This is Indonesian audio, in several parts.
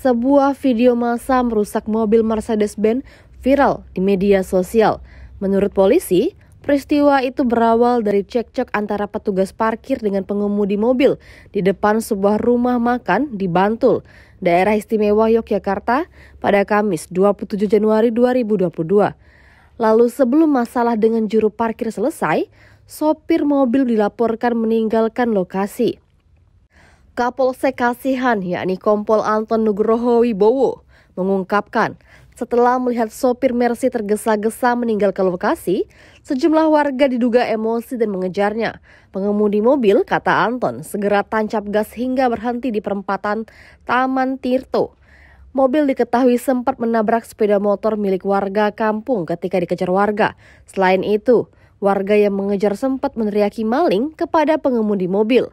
sebuah video masa merusak mobil Mercedes-Benz viral di media sosial. Menurut polisi, peristiwa itu berawal dari cekcok antara petugas parkir dengan pengemudi mobil di depan sebuah rumah makan di Bantul, daerah istimewa Yogyakarta pada Kamis 27 Januari 2022. Lalu sebelum masalah dengan juru parkir selesai, sopir mobil dilaporkan meninggalkan lokasi. Kapolsek Kasihan yakni Kompol Anton Nugroho Wibowo mengungkapkan setelah melihat sopir Mercy tergesa-gesa meninggal ke lokasi, sejumlah warga diduga emosi dan mengejarnya. Pengemudi mobil, kata Anton, segera tancap gas hingga berhenti di perempatan Taman Tirto. Mobil diketahui sempat menabrak sepeda motor milik warga kampung ketika dikejar warga. Selain itu, warga yang mengejar sempat meneriaki maling kepada pengemudi mobil.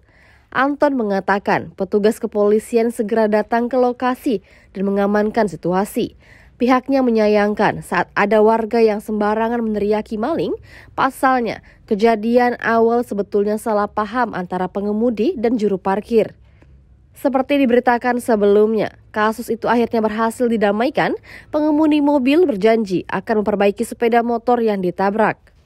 Anton mengatakan petugas kepolisian segera datang ke lokasi dan mengamankan situasi. Pihaknya menyayangkan saat ada warga yang sembarangan meneriaki maling, pasalnya kejadian awal sebetulnya salah paham antara pengemudi dan juru parkir. Seperti diberitakan sebelumnya, kasus itu akhirnya berhasil didamaikan, pengemudi mobil berjanji akan memperbaiki sepeda motor yang ditabrak.